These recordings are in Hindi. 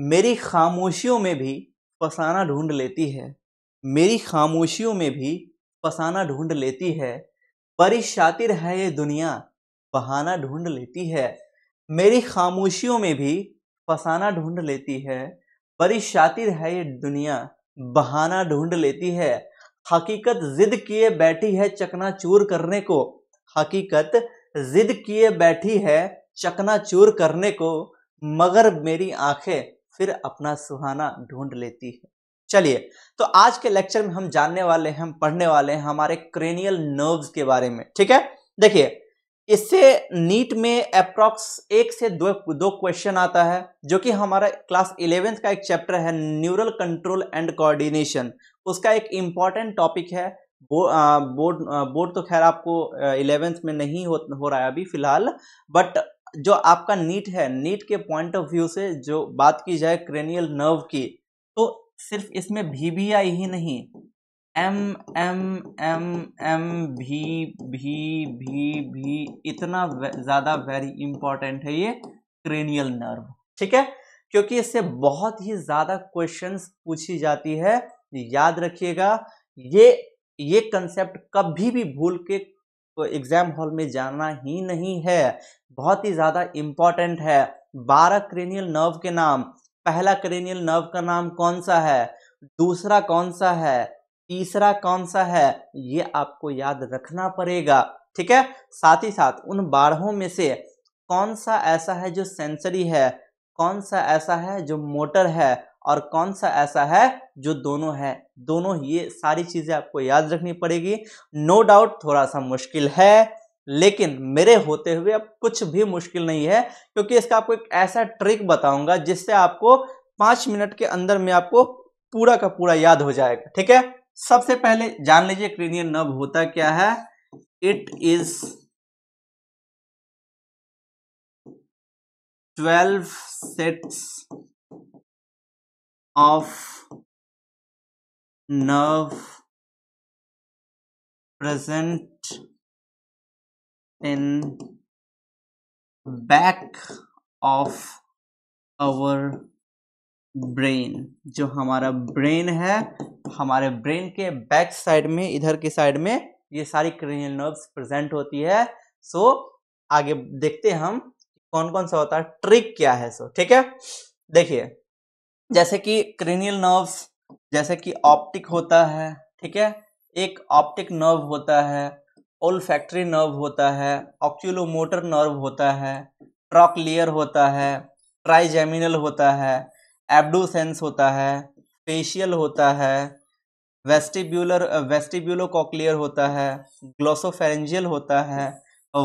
मेरी खामोशियों में भी फसाना ढूंढ लेती है मेरी खामोशियों में भी फसाना ढूंढ लेती है परी शातिर है ये दुनिया बहाना ढूंढ लेती है मेरी खामोशियों में भी फसाना ढूंढ लेती है बड़ी शातिर है ये दुनिया बहाना ढूंढ लेती है हकीकत जिद किए बैठी है चकना चूर करने को हकीकत जिद किए बैठी है चकना चूर करने को मगर मेरी आंखें फिर अपना सुहाना ढूंढ लेती है चलिए तो आज के लेक्चर में हम जानने वाले हैं हम पढ़ने वाले हैं हमारे क्रेनियल नर्व्स के बारे में ठीक है देखिए इससे नीट में अप्रॉक्स एक से दो दो क्वेश्चन आता है जो कि हमारा क्लास इलेवेंथ का एक चैप्टर है न्यूरल कंट्रोल एंड कोऑर्डिनेशन उसका एक इम्पॉर्टेंट टॉपिक है बो, आ, बोर्ड आ, बोर्ड तो खैर आपको इलेवेंथ में नहीं हो, हो रहा है अभी फिलहाल बट जो आपका नीट है नीट के पॉइंट ऑफ व्यू से जो बात की जाए क्रेनियल नर्व की तो सिर्फ इसमें भी भी आई ही नहीं एम एम एम एम भी भी भी भी इतना ज़्यादा वेरी इंपॉर्टेंट है ये क्रेनियल नर्व ठीक है क्योंकि इससे बहुत ही ज़्यादा क्वेश्चंस पूछी जाती है याद रखिएगा ये ये कंसेप्ट कभी भी भूल के तो एग्ज़ाम हॉल में जाना ही नहीं है बहुत ही ज़्यादा इम्पॉर्टेंट है बारह क्रेनियल नर्व के नाम पहला क्रेनियल नर्व का नाम कौन सा है दूसरा कौन सा है तीसरा कौन सा है ये आपको याद रखना पड़ेगा ठीक है साथ ही साथ उन बारहों में से कौन सा ऐसा है जो सेंसरी है कौन सा ऐसा है जो मोटर है और कौन सा ऐसा है जो दोनों है दोनों ये सारी चीज़ें आपको याद रखनी पड़ेगी नो डाउट थोड़ा सा मुश्किल है लेकिन मेरे होते हुए अब कुछ भी मुश्किल नहीं है क्योंकि इसका आपको एक ऐसा ट्रिक बताऊंगा जिससे आपको पाँच मिनट के अंदर में आपको पूरा का पूरा याद हो जाएगा ठीक है सबसे पहले जान लीजिए क्रीनियन नर्व होता क्या है it is 12 sets of nerve present in back of our brain जो हमारा ब्रेन है हमारे ब्रेन के बैक साइड में इधर के साइड में ये सारी क्रेनियल नर्व्स प्रेजेंट होती है सो so, आगे देखते हैं हम कौन कौन सा होता है ट्रिक क्या है सो ठीक है देखिए जैसे कि क्रिनियल नर्व्स जैसे कि ऑप्टिक होता है ठीक है एक ऑप्टिक नर्व होता है ओल फैक्ट्री नर्व होता है ऑक्यूलोमोटर नर्व होता है ट्रॉकलियर होता है ट्राइजेमिनल होता है एब्डोसेंस होता है फेशियल होता है वेस्टिब्यूलर वेस्टिब्यूलोकॉकलियर होता है ग्लोसोफेरेंजियल होता है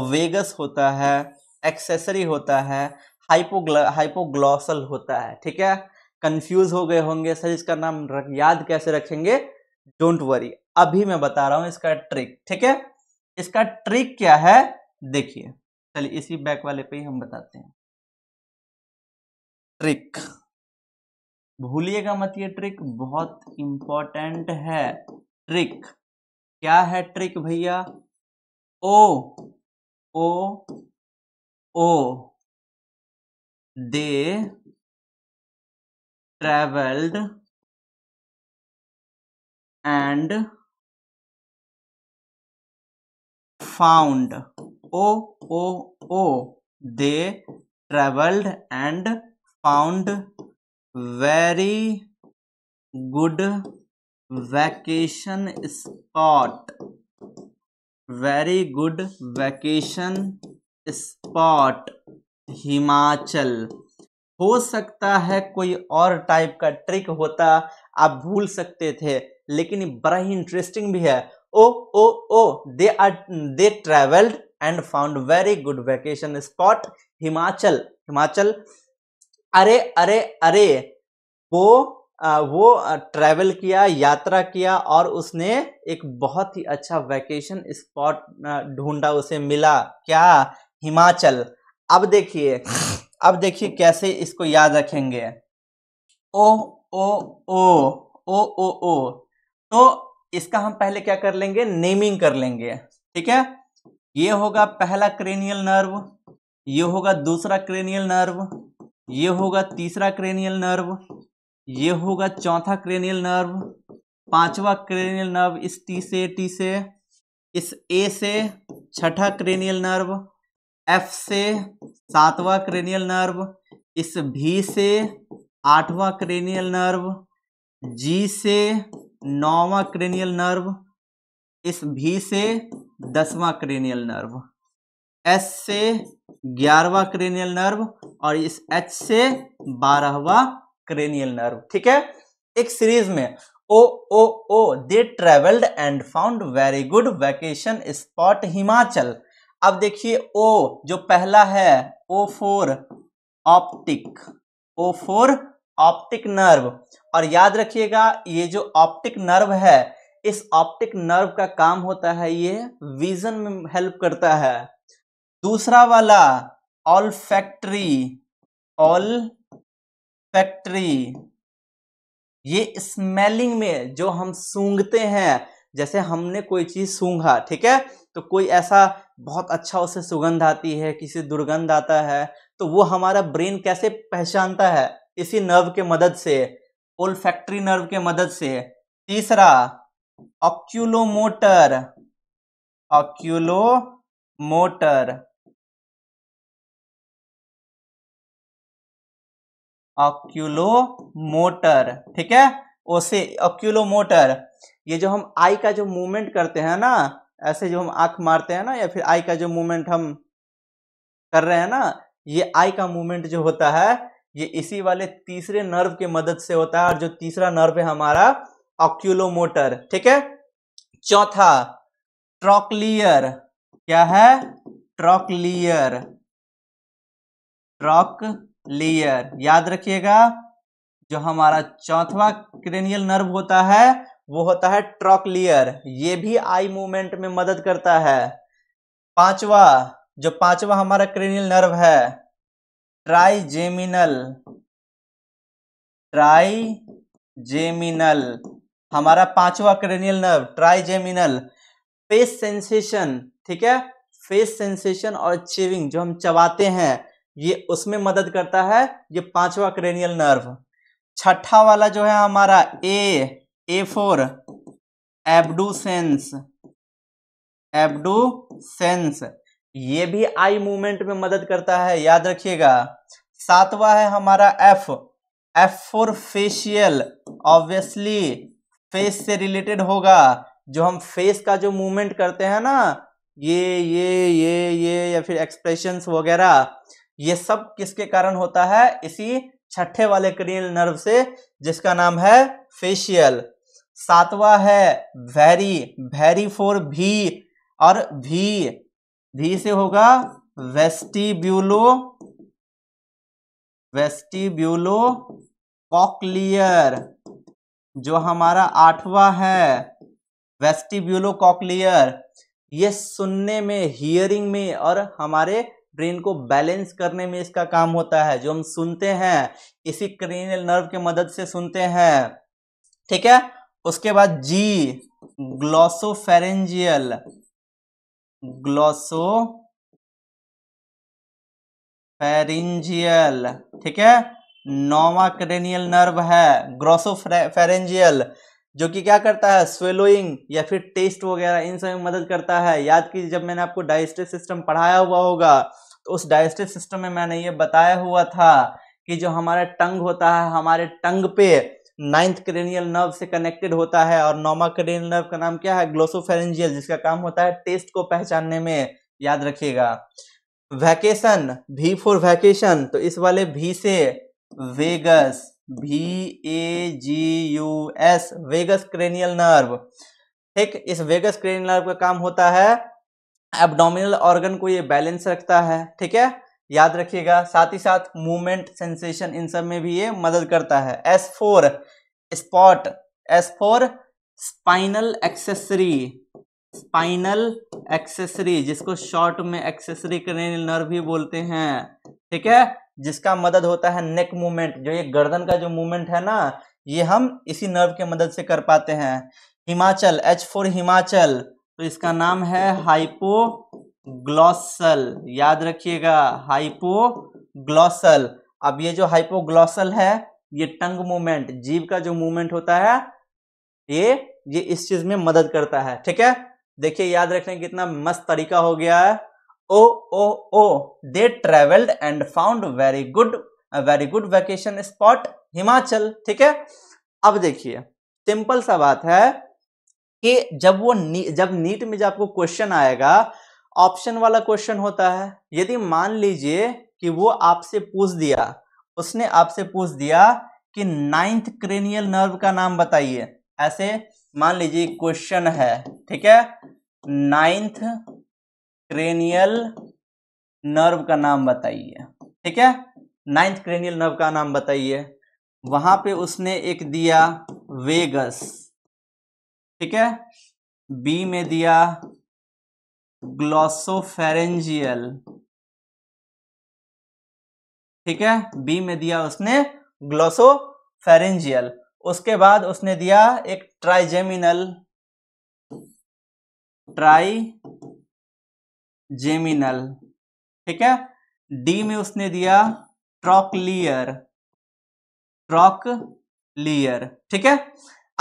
वेगस होता है एक्सेसरी होता है हाइपोग्ल हाइपोग्लॉसल होता है ठीक है कंफ्यूज हो गए होंगे सर इसका नाम रख, याद कैसे रखेंगे डोंट वरी अभी मैं बता रहा हूं इसका ट्रिक ठीक है इसका ट्रिक क्या है देखिए चलिए इसी बैक वाले पे ही हम बताते हैं ट्रिक भूलिएगा मत ये ट्रिक बहुत इंपॉर्टेंट है ट्रिक क्या है ट्रिक भैया ओ O O they traveled and found oh oh oh they traveled and found very good vacation spot very good vacation spot himachal हो सकता है कोई और टाइप का ट्रिक होता आप भूल सकते थे लेकिन बड़ा ही इंटरेस्टिंग भी है O O O they are they travelled and found very good vacation spot Himachal Himachal अरे अरे अरे वो आ, वो ट्रैवल किया यात्रा किया और उसने एक बहुत ही अच्छा वैकेशन स्पॉट ढूंढा उसे मिला क्या हिमाचल अब देखिए अब देखिए कैसे इसको याद रखेंगे ओ ओ ओ ओ ओ ओ तो इसका हम पहले क्या कर लेंगे नेमिंग कर लेंगे ठीक है ये होगा पहला क्रेनियल नर्व ये होगा दूसरा क्रेनियल नर्व ये होगा तीसरा क्रेनियल नर्व ये होगा चौथा क्रेनियल नर्व पांचवा क्रेनियल नर्व इस टी से टी से इस ए से छठा क्रेनियल नर्व एफ से सातवां क्रेनियल नर्व इस भी से आठवां क्रेनियल नर्व जी से नौवां क्रेनियल नर्व इस भी से दसवां क्रेनियल नर्व एस से ग्यारहवा क्रेनियल नर्व और इस एच से बारहवा क्रेनियल नर्व ठीक है एक सीरीज में O O O they travelled and found very good vacation spot Himachal अब देखिए ओ जो पहला है O for optic O for optic nerve और याद रखिएगा ये जो ऑप्टिक नर्व है इस ऑप्टिक नर्व का काम होता है ये विजन में हेल्प करता है दूसरा वाला ऑल फैक्ट्री ऑल फैक्ट्री ये स्मेलिंग में जो हम सूंघते हैं जैसे हमने कोई चीज सूंघा ठीक है तो कोई ऐसा बहुत अच्छा उसे सुगंध आती है किसी दुर्गंध आता है तो वो हमारा ब्रेन कैसे पहचानता है इसी नर्व के मदद से फैक्ट्री नर्व के मदद से तीसरा ऑक्यूलोमोटर ऑक्यूलो मोटर ठीक है ओसे मोटर ये जो हम आई का जो मूवमेंट करते हैं ना ऐसे जो हम आंख मारते हैं ना या फिर आई का जो मूवमेंट हम कर रहे हैं ना ये आई का मूवमेंट जो होता है ये इसी वाले तीसरे नर्व के मदद से होता है और जो तीसरा नर्व है हमारा ऑक्यूलोमोटर ठीक है चौथा ट्रॉकलियर क्या है ट्रॉकलियर ट्रॉकलियर याद रखिएगा जो हमारा चौथवा क्रेनियल नर्व होता है वो होता है ट्रॉकलियर ये भी आई मूवमेंट में मदद करता है पांचवा जो पांचवा हमारा क्रेनियल नर्व है ट्राइजेमिनल ट्राइजेमिनल हमारा पांचवा cranial nerve trigeminal face sensation ठीक है फेस सेंसेशन और चेविंग जो हम चबाते हैं ये उसमें मदद करता है ये पांचवा क्रेनियल नर्व छठा वाला जो है हमारा ए ए फोर एबडूसेंस एबडूसेंस ये भी आई मूवमेंट में मदद करता है याद रखिएगा सातवा है हमारा F F for facial obviously face से रिलेटेड होगा जो हम फेस का जो मूवमेंट करते हैं ना ये ये ये ये या फिर एक्सप्रेशंस वगैरह ये सब किसके कारण होता है इसी छठे वाले क्रियल नर्व से जिसका नाम है फेशियल सातवा है वेरी वेरी फोर भी और भी भी से होगा वेस्टिब्यूलो वेस्टिब्यूलो कॉकलियर जो हमारा आठवा है वेस्टिब्यूलो कॉकलियर ये सुनने में हियरिंग में और हमारे ब्रेन को बैलेंस करने में इसका काम होता है जो हम सुनते हैं इसी क्रीनियल नर्व के मदद से सुनते हैं ठीक है उसके बाद जी ग्लॉसोफेरेंजियल ग्लॉसो फेरेंजियल ठीक है नोवा क्रेनियल नर्व है ग्रोसो फेरेंजियल जो कि क्या करता है स्वेलोइंग या फिर टेस्ट वगैरह इन सब में मदद करता है याद कीजिए जब मैंने आपको डाइजेस्टिव सिस्टम पढ़ाया हुआ होगा तो उस डाइजेस्टिव सिस्टम में मैंने ये बताया हुआ था कि जो हमारा टंग होता है हमारे टंग पे नाइन्थ क्रेनियल नर्व से कनेक्टेड होता है और नॉमा क्रेनियल नर्व का नाम क्या है ग्लोसोफेरेंजियल जिसका काम होता है टेस्ट को पहचानने में याद रखिएगा वैकेशन भी फॉर वैकेशन तो इस वाले भी से वेगस भी A G U S vagus cranial nerve ठीक इस वेगस क्रेनियल नर्व का काम होता है एबडोमिनल ऑर्गन को ये बैलेंस रखता है ठीक है याद रखिएगा साथ ही साथ मूवमेंट सेंसेशन इन सब में भी ये मदद करता है S for spot S for spinal accessory spinal accessory जिसको शॉर्ट में एक्सेसरी करेनल नर्व भी बोलते हैं ठीक है जिसका मदद होता है नेक मूवमेंट जो ये गर्दन का जो मूवमेंट है ना ये हम इसी नर्व के मदद से कर पाते हैं हिमाचल एच फोर हिमाचल तो इसका नाम है हाइपो ग्लॉसल याद रखिएगा हाइपोग्लॉसल अब ये जो हाइपोग्लॉसल है ये टंग मूवमेंट जीव का जो मूवमेंट होता है ये ये इस चीज में मदद करता है ठीक है देखिए याद रखने कितना मस्त तरीका हो गया है O O O they travelled and found very good very good vacation spot Himachal ठीक है अब देखिए सिंपल सा बात है कि जब वो नी, जब नीट में जब आपको क्वेश्चन आएगा ऑप्शन वाला क्वेश्चन होता है यदि मान लीजिए कि वो आपसे पूछ दिया उसने आपसे पूछ दिया कि नाइन्थ क्रेनियल नर्व का नाम बताइए ऐसे मान लीजिए क्वेश्चन है ठीक है नाइन्थ क्रेनियल नर्व का नाम बताइए ठीक है नाइन्थ क्रेनियल नर्व का नाम बताइए वहां पे उसने एक दिया वेगस ठीक है बी में दिया ग्लोसोफेरेंजियल ठीक है बी में दिया उसने ग्लॉसोफेरेंजियल उसके बाद उसने दिया एक ट्राइजेमिनल ट्राई जेमिनल ठीक है डी में उसने दिया ट्रॉकलियर ट्रॉकलियर ठीक है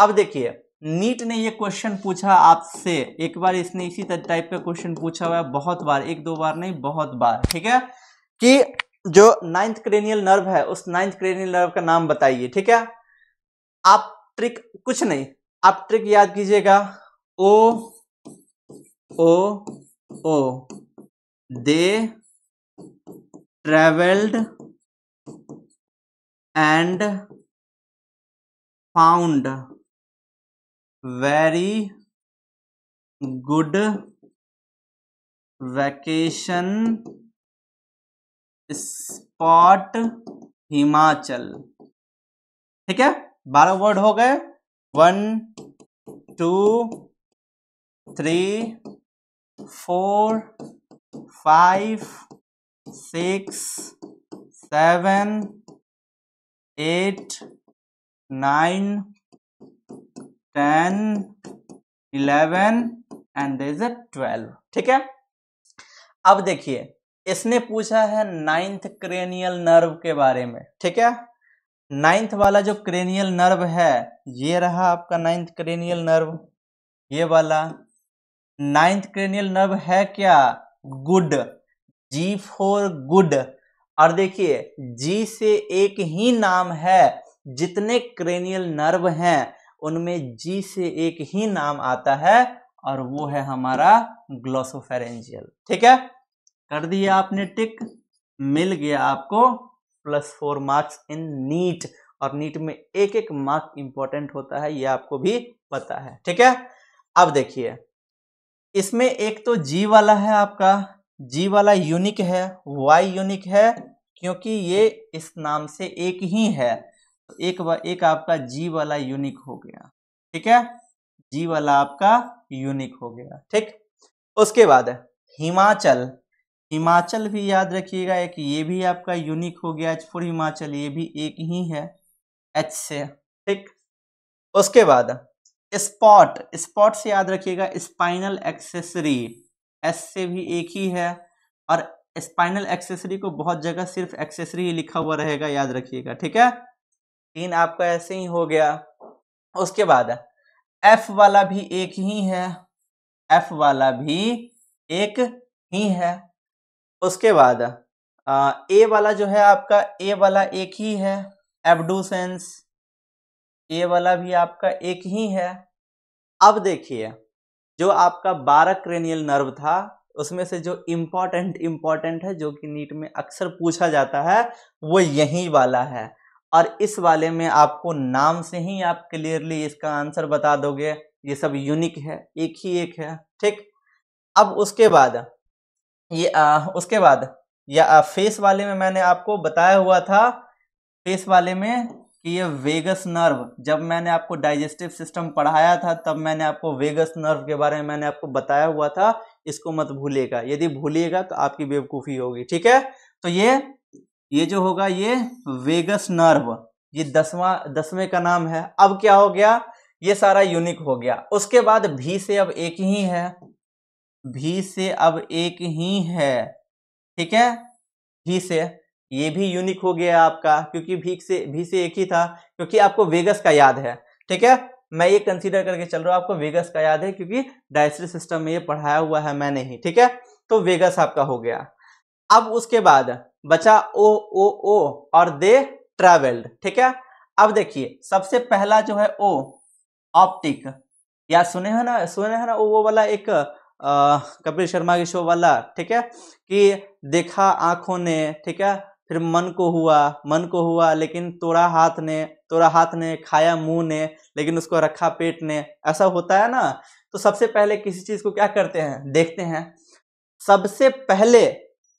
अब देखिए नीट ने ये क्वेश्चन पूछा आपसे एक बार इसने इसी टाइप का क्वेश्चन पूछा हुआ है बहुत बार एक दो बार नहीं बहुत बार ठीक है कि जो नाइन्थ क्रेनियल नर्व है उस नाइन्थ क्रेनियल नर्व का नाम बताइए ठीक है आप ट्रिक कुछ नहीं आप ट्रिक याद कीजिएगा O O O they travelled and found very good vacation spot Himachal ठीक है बारह वर्ड हो गए one two three four five six seven eight nine ten eleven and is twelve ठीक है अब देखिए इसने पूछा है नाइन्थ क्रेनियल नर्व के बारे में ठीक है नाइन्थ वाला जो क्रेनियल नर्व है ये रहा आपका नाइन्थ क्रेनियल नर्व ये वाला नाइन्थ क्रेनियल नर्व है क्या गुड जी फोर गुड और देखिए जी से एक ही नाम है जितने क्रेनियल नर्व हैं उनमें जी से एक ही नाम आता है और वो है हमारा ग्लोसोफेरेंजियल ठीक है कर दिया आपने टिक मिल गया आपको plus four marks in NEET और नीट में एक एक मार्क इंपॉर्टेंट होता है ये आपको भी पता है ठीक है अब देखिए इसमें एक तो जी वाला है आपका जी वाला यूनिक है वाई यूनिक है क्योंकि ये इस नाम से एक ही है एक वा, एक आपका जी वाला यूनिक हो गया ठीक है जी वाला आपका यूनिक हो गया ठीक उसके बाद हिमाचल हिमाचल भी याद रखिएगा एक ये भी आपका यूनिक हो गया एच फोर हिमाचल ये भी एक ही है एच से ठीक उसके बाद स्पॉट स्पॉट से याद रखिएगा स्पाइनल एक्सेसरी एस से भी एक ही है और स्पाइनल एक्सेसरी को बहुत जगह सिर्फ एक्सेसरी ही लिखा हुआ रहेगा याद रखिएगा ठीक है तीन आपका ऐसे ही हो गया उसके बाद एफ वाला भी एक ही है एफ वाला भी एक ही है उसके बाद ए वाला जो है आपका ए वाला एक ही है एबडूसेंस ए वाला भी आपका एक ही है अब देखिए जो आपका बारह क्रेनियल नर्व था उसमें से जो इम्पॉर्टेंट इम्पॉर्टेंट है जो कि नीट में अक्सर पूछा जाता है वो यही वाला है और इस वाले में आपको नाम से ही आप क्लियरली इसका आंसर बता दोगे ये सब यूनिक है एक ही एक है ठीक अब उसके बाद ये आ, उसके बाद या आ, फेस वाले में मैंने आपको बताया हुआ था फेस वाले में कि ये वेगस नर्व जब मैंने आपको डाइजेस्टिव सिस्टम पढ़ाया था तब मैंने आपको वेगस नर्व के बारे में मैंने आपको बताया हुआ था इसको मत भूलिएगा यदि भूलिएगा तो आपकी बेवकूफ़ी होगी ठीक है तो ये ये जो होगा ये वेगस नर्व ये दसवा दसवें का नाम है अब क्या हो गया ये सारा यूनिक हो गया उसके बाद भी से अब एक ही है भी से अब एक ही है ठीक है भी से ये भी यूनिक हो गया आपका क्योंकि भी से भी से एक ही था क्योंकि आपको वेगस का याद है ठीक है मैं ये कंसीडर करके चल रहा हूँ आपको वेगस का याद है क्योंकि डायस्ट्री सिस्टम में ये पढ़ाया हुआ है मैंने ही ठीक है तो वेगस आपका हो गया अब उसके बाद बचा ओ ओ ओ और दे ट्रेवल्ड ठीक है अब देखिए सबसे पहला जो है ओ ऑप्टिक या सुने है ना सुने है ना वो वाला एक कपिल शर्मा के शो वाला ठीक है कि देखा आंखों ने ठीक है फिर मन को हुआ मन को हुआ लेकिन तोड़ा हाथ ने तोड़ा हाथ ने खाया मुंह ने लेकिन उसको रखा पेट ने ऐसा होता है ना तो सबसे पहले किसी चीज को क्या करते हैं देखते हैं सबसे पहले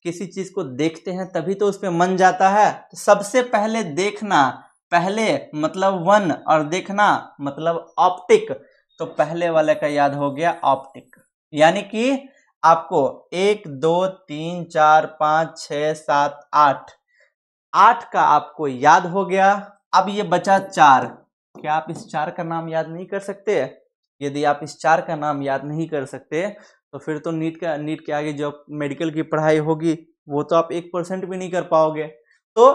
किसी चीज़ को देखते हैं तभी तो उस पर मन जाता है तो सबसे पहले देखना पहले मतलब वन और देखना मतलब ऑप्टिक तो पहले वाले का याद हो गया ऑप्टिक यानी कि आपको एक दो तीन चार पाँच छ सात आठ आठ का आपको याद हो गया अब ये बचा चार क्या आप इस चार का नाम याद नहीं कर सकते यदि आप इस चार का नाम याद नहीं कर सकते तो फिर तो नीट का नीट के आगे जो मेडिकल की पढ़ाई होगी वो तो आप एक परसेंट भी नहीं कर पाओगे तो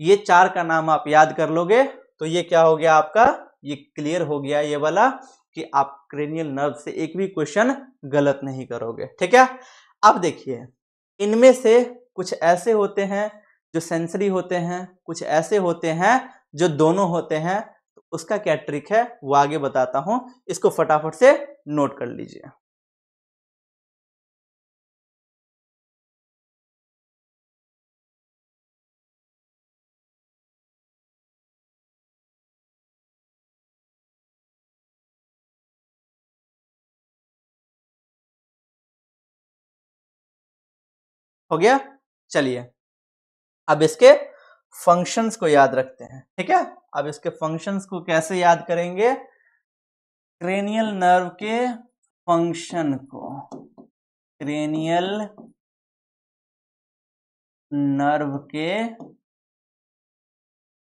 ये चार का नाम आप याद कर लोगे तो ये क्या हो गया आपका ये क्लियर हो गया ये वाला कि आप क्रेनियल नर्व से एक भी क्वेश्चन गलत नहीं करोगे ठीक है अब देखिए इनमें से कुछ ऐसे होते हैं जो सेंसरी होते हैं कुछ ऐसे होते हैं जो दोनों होते हैं तो उसका क्या ट्रिक है वो आगे बताता हूं इसको फटाफट से नोट कर लीजिए हो गया चलिए अब इसके फंक्शंस को याद रखते हैं ठीक है अब इसके फंक्शंस को कैसे याद करेंगे क्रेनियल नर्व के फंक्शन को क्रेनियल नर्व के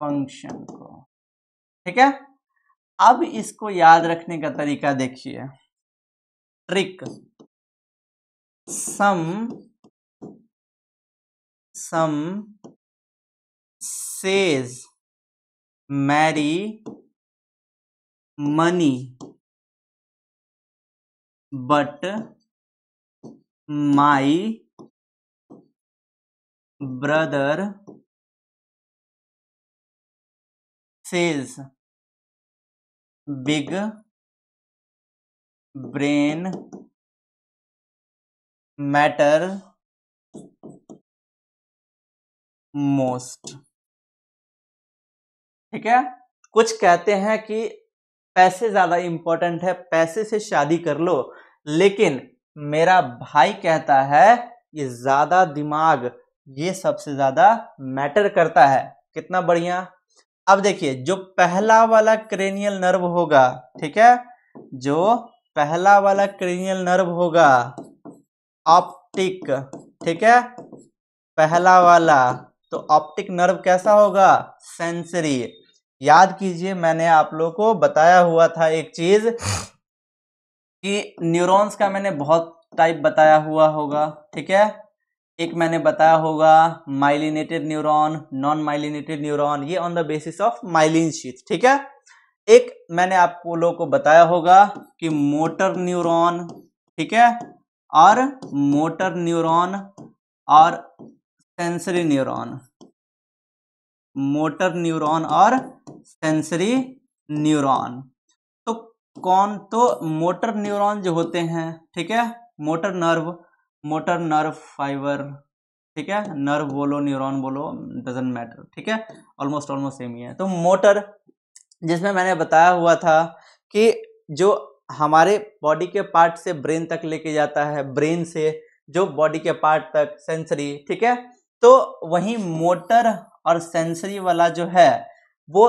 फंक्शन को ठीक है अब इसको याद रखने का तरीका देखिए trick some some says marry money but my brother says big brain matter most ठीक है कुछ कहते हैं कि पैसे ज्यादा इंपॉर्टेंट है पैसे से शादी कर लो लेकिन मेरा भाई कहता है कि ज्यादा दिमाग ये सबसे ज्यादा मैटर करता है कितना बढ़िया अब देखिए जो पहला वाला क्रेनियल नर्व होगा ठीक है जो पहला वाला क्रेनियल नर्व होगा ऑप्टिक ठीक है पहला वाला तो ऑप्टिक नर्व कैसा होगा सेंसरी याद कीजिए मैंने आप लोग को बताया हुआ था एक चीज कि न्यूरॉन्स का मैंने बहुत टाइप बताया हुआ होगा ठीक है एक मैंने बताया होगा myelinated neuron non myelinated neuron ये on the basis of myelin sheath ठीक है एक मैंने आप लोगों को बताया होगा कि मोटर न्यूरॉन ठीक है और मोटर न्यूरॉन और सेंसरी न्यूरॉन मोटर न्यूरॉन और सेंसरी न्यूरॉन तो कौन तो मोटर न्यूरॉन जो होते हैं ठीक है motor nerve motor nerve fibre ठीक है नर्व बोलो न्यूरॉन बोलो डजेंट मैटर ठीक है ऑलमोस्ट ऑलमोस्ट सेम ही है तो मोटर जिसमें मैंने बताया हुआ था कि जो हमारे बॉडी के पार्ट से ब्रेन तक लेके जाता है ब्रेन से जो बॉडी के पार्ट तक सेंसरी ठीक है तो वहीं मोटर और सेंसरी वाला जो है वो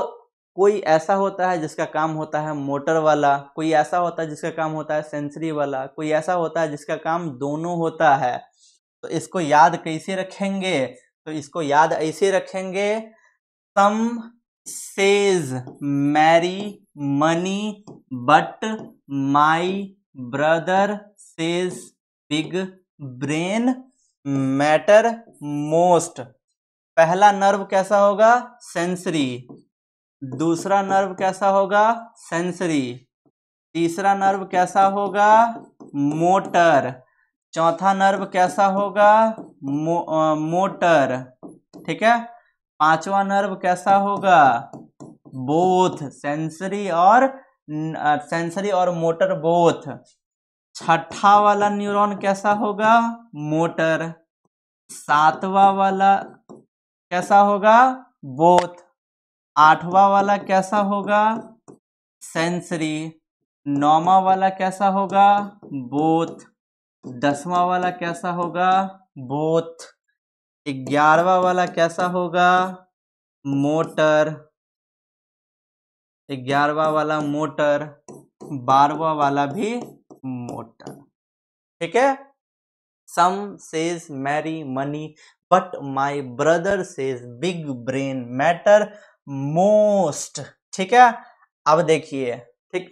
कोई ऐसा होता है जिसका काम होता है मोटर वाला कोई ऐसा होता है जिसका काम होता है सेंसरी वाला कोई ऐसा होता है जिसका काम दोनों होता है तो इसको याद कैसे रखेंगे तो इसको याद ऐसे रखेंगे some says marry money but my brother says big brain matter most पहला नर्व कैसा होगा सेंसरी दूसरा नर्व कैसा होगा सेंसरी तीसरा नर्व कैसा होगा मोटर चौथा नर्व कैसा होगा मो, आ, मोटर ठीक है पांचवा नर्व कैसा होगा बोथ सेंसरी और सेंसरी और मोटर बोथ छठा वाला न्यूरॉन कैसा होगा मोटर सातवा वाला कैसा होगा बोथ आठवा वाला कैसा होगा सेंसरी नौवा वाला कैसा होगा बोथ दसवा वाला कैसा होगा बोथ ग्यारहवा वाला कैसा होगा मोटर ग्यारहवा वाला मोटर बारहवा वाला भी मोटर ठीक है some says marry money but my brother says big brain matter most ठीक है अब देखिए ठीक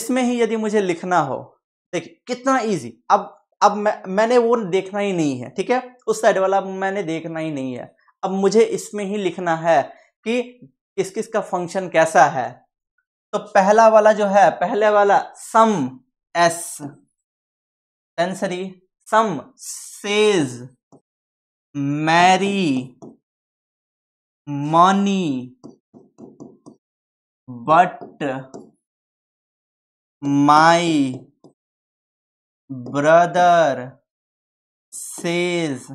इसमें ही यदि मुझे लिखना हो देखिए कितना इजी अब अब मैं मैंने वो देखना ही नहीं है ठीक है उस साइड वाला मैंने देखना ही नहीं है अब मुझे इसमें ही लिखना है कि किस किस का फंक्शन कैसा है तो पहला वाला जो है पहले वाला some S. Sensory. Some says marry money but my brother says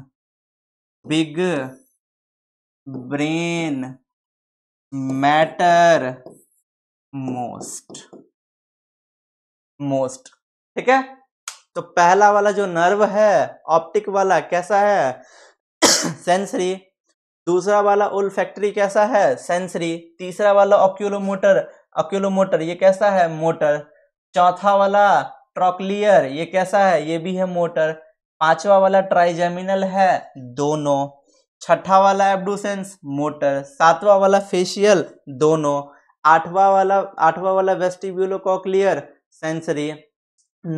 big brain matter most most ठीक है तो पहला वाला जो नर्व है ऑप्टिक वाला कैसा है सेंसरी दूसरा वाला ओल फैक्ट्री कैसा है सेंसरी तीसरा वाला ऑक्यूलोमोटर ऑक्यूलोमोटर ये कैसा है मोटर चौथा वाला ट्रॉकलियर ये कैसा है ये भी है मोटर पांचवा वाला ट्राइजेमिनल है दोनों छठा वाला एब्डोसेंस मोटर सातवा वाला फेशियल दोनों आठवा वाला आठवा वाला वेस्टिब्यूलो कॉकलियर सेंसरी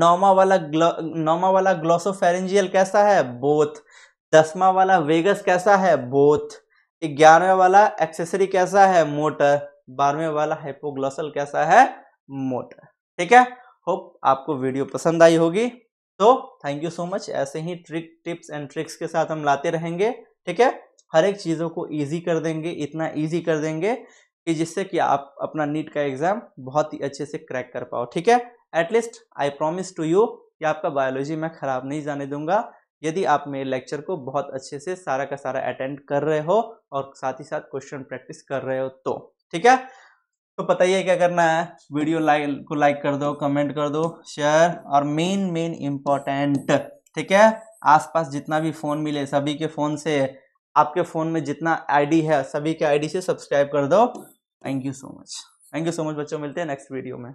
नौमा वाला ग्लो नौमा वाला ग्लोसोफेरेंजियल कैसा है बोथ दसवा वाला वेगस कैसा है बोथ ग्यारहवें वाला एक्सेसरी कैसा है मोटर बारहवें वाला हाइपोग्लोसल कैसा है मोटर ठीक है होप आपको वीडियो पसंद आई होगी तो थैंक यू सो मच ऐसे ही ट्रिक टिप्स एंड ट्रिक्स के साथ हम लाते रहेंगे ठीक है हर एक चीज़ों को इजी कर देंगे इतना इजी कर देंगे कि जिससे कि आप अपना नीट का एग्जाम बहुत ही अच्छे से क्रैक कर पाओ ठीक है at least I promise to you कि आपका बायोलॉजी मैं ख़राब नहीं जाने दूंगा यदि आप मेरे लेक्चर को बहुत अच्छे से सारा का सारा अटेंड कर रहे हो और साथ ही साथ क्वेश्चन प्रैक्टिस कर रहे हो तो ठीक है तो पता ही है क्या करना है वीडियो लाइक को लाइक कर दो कमेंट कर दो शेयर और मेन मेन इम्पोर्टेंट ठीक है आसपास जितना भी फ़ोन मिले सभी के फ़ोन से आपके फ़ोन में जितना आईडी है सभी के आईडी से सब्सक्राइब कर दो thank you so much thank you so much बच्चों मिलते हैं नेक्स्ट वीडियो में